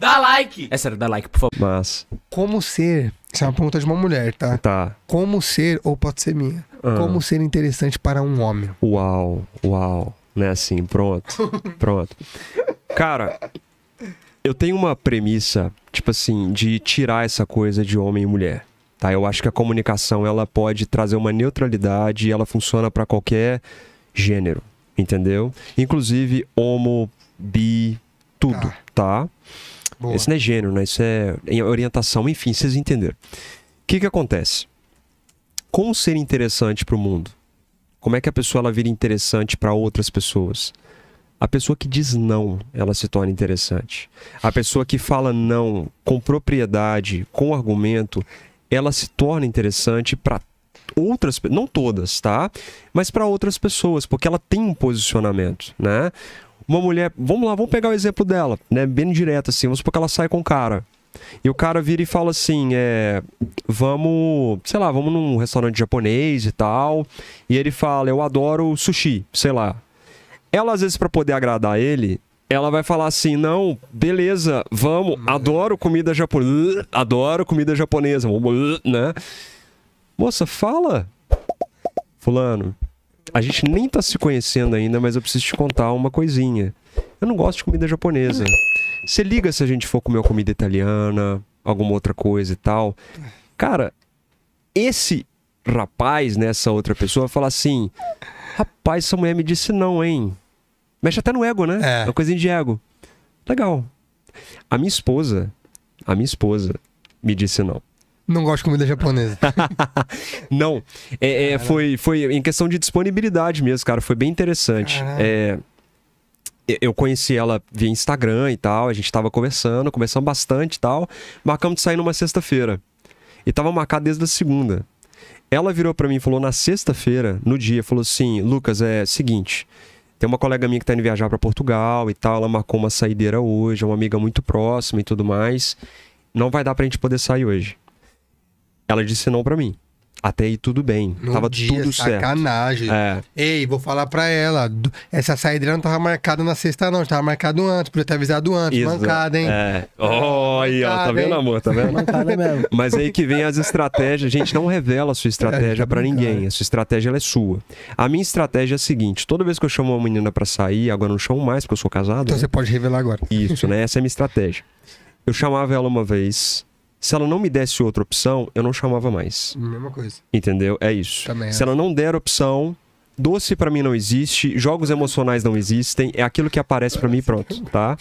Dá like! É sério, dá like, por favor. Mas. Como ser. Isso é uma pergunta de uma mulher, tá? Tá. Como ser, ou pode ser minha. Ah. Como ser interessante para um homem? Uau, uau. Né assim, pronto. pronto. Cara, eu tenho uma premissa, tipo assim, de tirar essa coisa de homem e mulher. Tá? Eu acho que a comunicação ela pode trazer uma neutralidade e ela funciona para qualquer gênero, entendeu? Inclusive homo, bi, tudo, tá? tá? Boa. Isso não é gênero, né? Isso é orientação, enfim, vocês entenderam. O que, que acontece? Como ser interessante para o mundo? Como é que a pessoa ela vira interessante para outras pessoas? A pessoa que diz não, ela se torna interessante. A pessoa que fala não com propriedade, com argumento, ela se torna interessante para outras, não todas, tá? Mas para outras pessoas, porque ela tem um posicionamento, né? uma mulher, vamos lá, vamos pegar o exemplo dela, né? Bem direto assim, vamos supor que ela sai com o cara. E o cara vira e fala assim: é, vamos, sei lá, vamos num restaurante japonês e tal. E ele fala: eu adoro sushi, sei lá. Ela, às vezes, para poder agradar ele, ela vai falar assim: não, beleza, vamos, uhum. adoro comida japonesa, adoro comida japonesa, né? Moça, fala, Fulano, a gente nem tá se conhecendo ainda, mas eu preciso te contar uma coisinha. Eu não gosto de comida japonesa. Você liga se a gente for comer uma comida italiana, alguma outra coisa e tal. Cara, esse rapaz, nessa né, outra pessoa, fala assim: Rapaz, essa mulher me disse não, hein? Mexe até no ego, né? É, é uma coisinha de ego. Legal. A minha esposa, a minha esposa me disse não. Não gosto de comida japonesa. não, é, é, foi, foi em questão de disponibilidade mesmo, cara. Foi bem interessante. É, eu conheci ela via Instagram e tal, a gente tava conversando, conversando bastante e tal. Marcamos de sair numa sexta-feira. E tava marcado desde a segunda. Ela virou para mim e falou na sexta-feira, no dia, falou assim: Lucas, é seguinte. Tem uma colega minha que tá indo viajar para Portugal e tal, ela marcou uma saideira hoje, é uma amiga muito próxima e tudo mais. Não vai dar pra gente poder sair hoje. Ela disse não para mim. Até aí tudo bem. No tava dia, tudo sacanagem. certo. É. Ei, vou falar pra ela. Essa saída não tava marcada na sexta, não. Tava marcado antes, podia ter avisado antes. Isso. Mancada, hein? É. Oh, aí, ó. Tá vendo, amor? Tá vendo? mesmo. Mas aí que vem as estratégias. A gente não revela a sua é, estratégia é para ninguém. A sua estratégia é sua. A minha estratégia é a seguinte: toda vez que eu chamo uma menina para sair, agora não chamo mais porque eu sou casado. Então né? você pode revelar agora. Isso, né? Essa é a minha estratégia. Eu chamava ela uma vez, se ela não me desse outra opção, eu não chamava mais. Mesma coisa. Entendeu? É isso. Também Se é. ela não der opção, doce para mim não existe, jogos emocionais não existem, é aquilo que aparece para mim pronto, tá?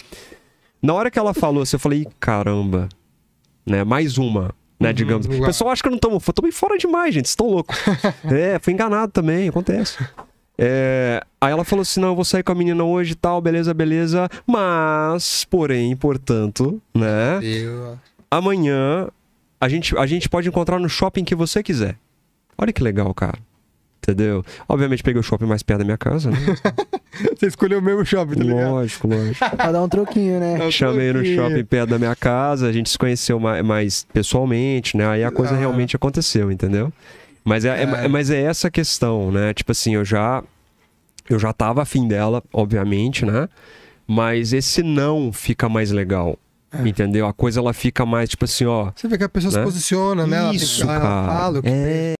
Na hora que ela falou assim, eu falei, caramba, né? Mais uma, né? Uhum, digamos. O pessoal acha que eu não tomo, Tô bem fora demais, gente, vocês estão loucos. é, fui enganado também, acontece. É, aí ela falou assim: não, eu vou sair com a menina hoje e tal, beleza, beleza. Mas, porém, portanto, né? Eu amanhã a gente, a gente pode encontrar no shopping que você quiser. Olha que legal, cara. Entendeu? Obviamente peguei o shopping mais perto da minha casa, né? Você escolheu o mesmo shopping, tá ligado? Lógico, lógico. pra dar um troquinho, né? É um Chamei troquinho. no shopping perto da minha casa, a gente se conheceu mais, mais pessoalmente, né? Aí a coisa ah. realmente aconteceu, entendeu? Mas é, é. é, mas é essa questão, né? Tipo assim, eu já... Eu já tava afim dela, obviamente, né? Mas esse não fica mais legal. É. Entendeu? A coisa ela fica mais tipo assim, ó. Você vê que a pessoa né? se posiciona, né? Isso, ela, fica, ah, cara. ela fala o que é.